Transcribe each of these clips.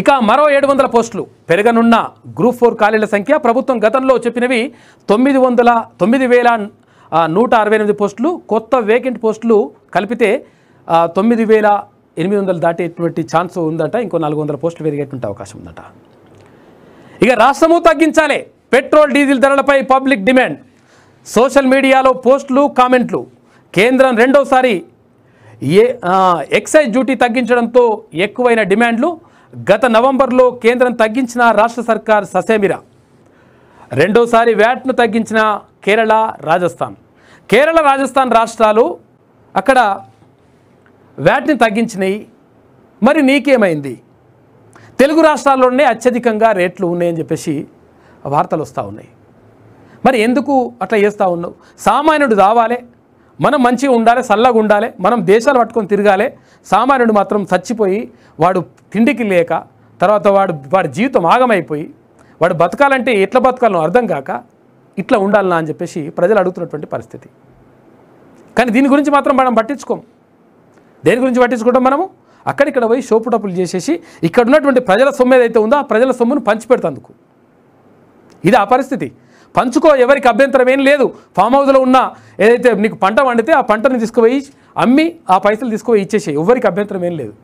ఇక మరో ఏడు వందల పోస్టులు పెరగనున్న గ్రూప్ ఫోర్ ఖాళీల సంఖ్య ప్రభుత్వం గతంలో చెప్పినవి తొమ్మిది వందల తొమ్మిది వేల నూట అరవై ఎనిమిది పోస్టులు కొత్త వేకెంట్ పోస్టులు కలిపితే తొమ్మిది వేల ఎనిమిది వందలు దాటేటువంటి ఛాన్స్ ఉందంట ఇంకో నాలుగు వందల పోస్టులు పెరిగేటువంటి అవకాశం ఉందట ఇక రాష్ట్రము తగ్గించాలి పెట్రోల్ డీజిల్ ధరలపై పబ్లిక్ డిమాండ్ సోషల్ మీడియాలో పోస్టులు కామెంట్లు కేంద్రం రెండోసారి ఏ ఎక్సైజ్ డ్యూటీ తగ్గించడంతో ఎక్కువైన డిమాండ్లు గత నవంబర్లో కేంద్రం తగ్గించిన రాష్ట్ర సర్కార్ ససేమిరా రెండోసారి వ్యాట్ను తగ్గించిన కేరళ రాజస్థాన్ కేరళ రాజస్థాన్ రాష్ట్రాలు అక్కడ వ్యాట్ని తగ్గించినాయి మరి నీకేమైంది తెలుగు రాష్ట్రాల్లోనే అత్యధికంగా రేట్లు ఉన్నాయని చెప్పేసి వార్తలు వస్తూ ఉన్నాయి మరి ఎందుకు అట్లా చేస్తూ ఉన్నావు సామాన్యుడు రావాలే మనం మంచిగా ఉండాలి చల్లగా ఉండాలి మనం దేశాలు పట్టుకొని తిరగాలి సామాన్యుడు మాత్రం చచ్చిపోయి వాడు తిండికి లేక తర్వాత వాడు వాడి జీవితం ఆగమైపోయి వాడు బతకాలంటే ఎట్లా బతకాలనో అర్థం కాక ఇట్లా ఉండాలనా అని చెప్పేసి ప్రజలు అడుగుతున్నటువంటి పరిస్థితి కానీ దీని గురించి మాత్రం మనం పట్టించుకోం దేని గురించి పట్టించుకోవడం మనము అక్కడిక్కడ పోయి టప్పులు చేసేసి ఇక్కడ ఉన్నటువంటి ప్రజల సొమ్ము ఏదైతే ఉందో ఆ ప్రజల సొమ్మును పంచిపెడుతుందుకు ఇది ఆ పరిస్థితి పంచుకో ఎవరికి అభ్యంతరం ఏం లేదు ఫామ్ హౌస్లో ఉన్న ఏదైతే నీకు పంట వండితే ఆ పంటను తీసుకుపోయి అమ్మి ఆ పైసలు తీసుకుపోయి ఇచ్చేసే ఎవరికి అభ్యంతరం ఏం లేదు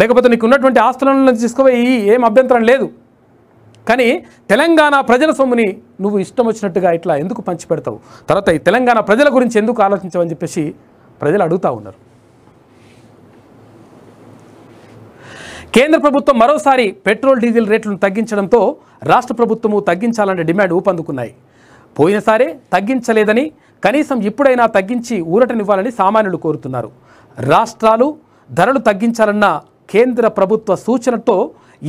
లేకపోతే నీకు ఉన్నటువంటి ఆస్తులను తీసుకుపోయి ఏం అభ్యంతరం లేదు కానీ తెలంగాణ ప్రజల సొమ్ముని నువ్వు ఇష్టం వచ్చినట్టుగా ఇట్లా ఎందుకు పంచిపెడతావు తర్వాత ఈ తెలంగాణ ప్రజల గురించి ఎందుకు ఆలోచించవని చెప్పేసి ప్రజలు అడుగుతూ ఉన్నారు కేంద్ర ప్రభుత్వం మరోసారి పెట్రోల్ డీజిల్ రేట్లను తగ్గించడంతో రాష్ట్ర ప్రభుత్వము తగ్గించాలనే డిమాండ్ ఊపందుకున్నాయి పోయినసారే తగ్గించలేదని కనీసం ఇప్పుడైనా తగ్గించి ఊరటనివ్వాలని సామాన్యులు కోరుతున్నారు రాష్ట్రాలు ధరలు తగ్గించాలన్న కేంద్ర ప్రభుత్వ సూచనతో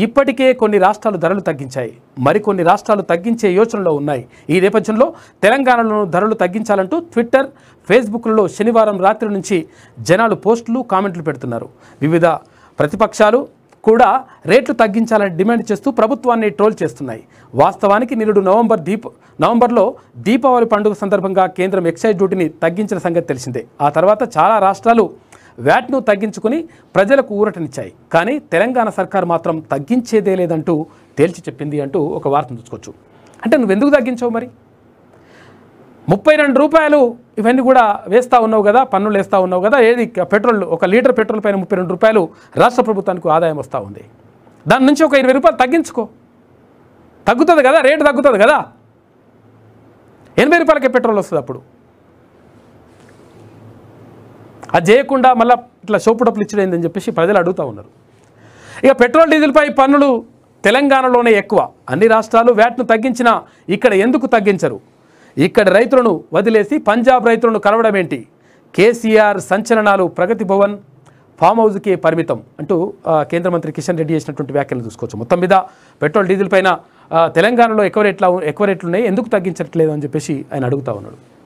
ఇప్పటికే కొన్ని రాష్ట్రాలు ధరలు తగ్గించాయి మరికొన్ని రాష్ట్రాలు తగ్గించే యోచనలో ఉన్నాయి ఈ నేపథ్యంలో తెలంగాణలో ధరలు తగ్గించాలంటూ ట్విట్టర్ ఫేస్బుక్లలో శనివారం రాత్రి నుంచి జనాలు పోస్టులు కామెంట్లు పెడుతున్నారు వివిధ ప్రతిపక్షాలు కూడా రేట్లు తగ్గించాలని డిమాండ్ చేస్తూ ప్రభుత్వాన్ని ట్రోల్ చేస్తున్నాయి వాస్తవానికి నిరుడు నవంబర్ దీప్ నవంబర్లో దీపావళి పండుగ సందర్భంగా కేంద్రం ఎక్సైజ్ డ్యూటీని తగ్గించిన సంగతి తెలిసిందే ఆ తర్వాత చాలా రాష్ట్రాలు వ్యాట్ను తగ్గించుకుని ప్రజలకు ఊరటనిచ్చాయి కానీ తెలంగాణ సర్కార్ మాత్రం తగ్గించేదే లేదంటూ తేల్చి చెప్పింది అంటూ ఒక వార్త చూసుకోవచ్చు అంటే నువ్వెందుకు తగ్గించావు మరి ముప్పై రెండు రూపాయలు ఇవన్నీ కూడా వేస్తూ ఉన్నావు కదా పన్నులు వేస్తూ ఉన్నావు కదా ఏది పెట్రోల్ ఒక లీటర్ పెట్రోల్ పైన ముప్పై రెండు రూపాయలు రాష్ట్ర ప్రభుత్వానికి ఆదాయం వస్తూ ఉంది దాని నుంచి ఒక ఇరవై రూపాయలు తగ్గించుకో తగ్గుతుంది కదా రేటు తగ్గుతుంది కదా ఎనభై రూపాయలకే పెట్రోల్ వస్తుంది అప్పుడు అది చేయకుండా మళ్ళీ ఇట్లా షోపు డప్పులు ఇచ్చుడైందని చెప్పేసి ప్రజలు అడుగుతూ ఉన్నారు ఇక పెట్రోల్ డీజిల్పై పన్నులు తెలంగాణలోనే ఎక్కువ అన్ని రాష్ట్రాలు వ్యాట్ను తగ్గించినా ఇక్కడ ఎందుకు తగ్గించరు ఇక్కడ రైతులను వదిలేసి పంజాబ్ రైతులను కలవడం ఏంటి కేసీఆర్ సంచలనాలు ప్రగతి భవన్ ఫామ్ హౌస్కి పరిమితం అంటూ కేంద్ర మంత్రి కిషన్ రెడ్డి చేసినటువంటి వ్యాఖ్యలు చూసుకోవచ్చు మొత్తం మీద పెట్రోల్ డీజిల్ పైన తెలంగాణలో ఎక్కువ రేట్లు ఎక్కువ రేట్లు ఉన్నాయి ఎందుకు తగ్గించట్లేదు అని చెప్పేసి ఆయన అడుగుతా ఉన్నాడు